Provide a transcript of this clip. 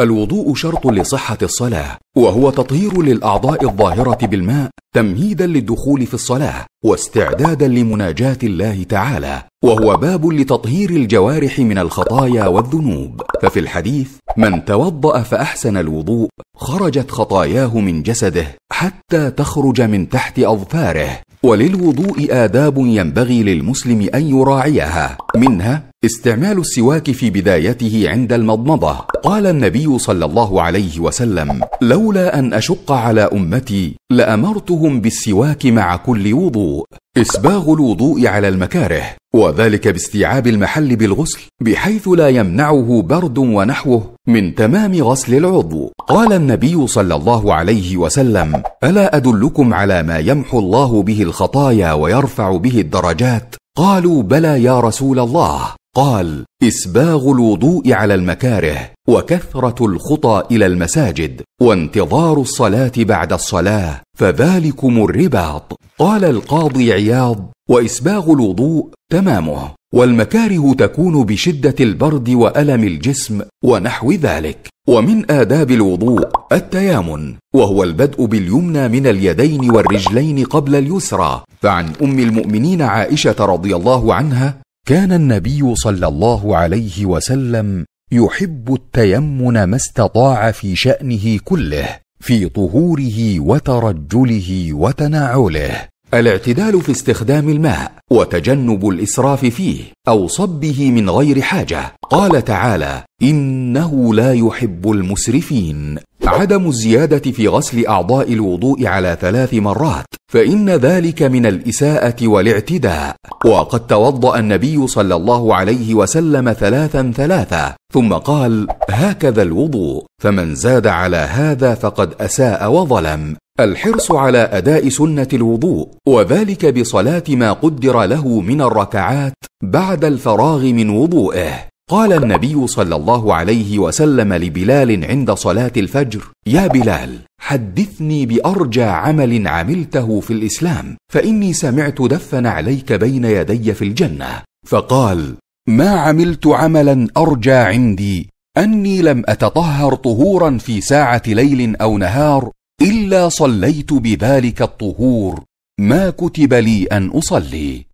الوضوء شرط لصحة الصلاة، وهو تطهير للأعضاء الظاهرة بالماء تمهيدا للدخول في الصلاة، واستعدادا لمناجاة الله تعالى، وهو باب لتطهير الجوارح من الخطايا والذنوب، ففي الحديث: من توضأ فأحسن الوضوء خرجت خطاياه من جسده حتى تخرج من تحت أظفاره، وللوضوء آداب ينبغي للمسلم أن يراعيها، منها استعمال السواك في بدايته عند المضمضه قال النبي صلى الله عليه وسلم لولا ان اشق على امتي لامرتهم بالسواك مع كل وضوء اسباغ الوضوء على المكاره وذلك باستيعاب المحل بالغسل بحيث لا يمنعه برد ونحوه من تمام غسل العضو قال النبي صلى الله عليه وسلم الا ادلكم على ما يمحو الله به الخطايا ويرفع به الدرجات قالوا بلى يا رسول الله قال اسباغ الوضوء على المكاره وكثره الخطى الى المساجد وانتظار الصلاه بعد الصلاه فذلكم الرباط قال القاضي عياض واسباغ الوضوء تمامه والمكاره تكون بشده البرد والم الجسم ونحو ذلك ومن آداب الوضوء التيامن، وهو البدء باليمنى من اليدين والرجلين قبل اليسرى، فعن أم المؤمنين عائشة رضي الله عنها كان النبي صلى الله عليه وسلم يحب التيمن ما استطاع في شانه كله في طهوره وترجله وتناعله الاعتدال في استخدام الماء وتجنب الاسراف فيه او صبه من غير حاجه قال تعالى انه لا يحب المسرفين عدم الزيادة في غسل أعضاء الوضوء على ثلاث مرات فإن ذلك من الإساءة والاعتداء وقد توضأ النبي صلى الله عليه وسلم ثلاثا ثلاثة ثم قال هكذا الوضوء فمن زاد على هذا فقد أساء وظلم الحرص على اداء سنه الوضوء وذلك بصلاه ما قدر له من الركعات بعد الفراغ من وضوئه قال النبي صلى الله عليه وسلم لبلال عند صلاه الفجر يا بلال حدثني بارجى عمل عملته في الاسلام فاني سمعت دفن عليك بين يدي في الجنه فقال ما عملت عملا ارجى عندي اني لم اتطهر طهورا في ساعه ليل او نهار الا صليت بذلك الطهور ما كتب لي ان اصلي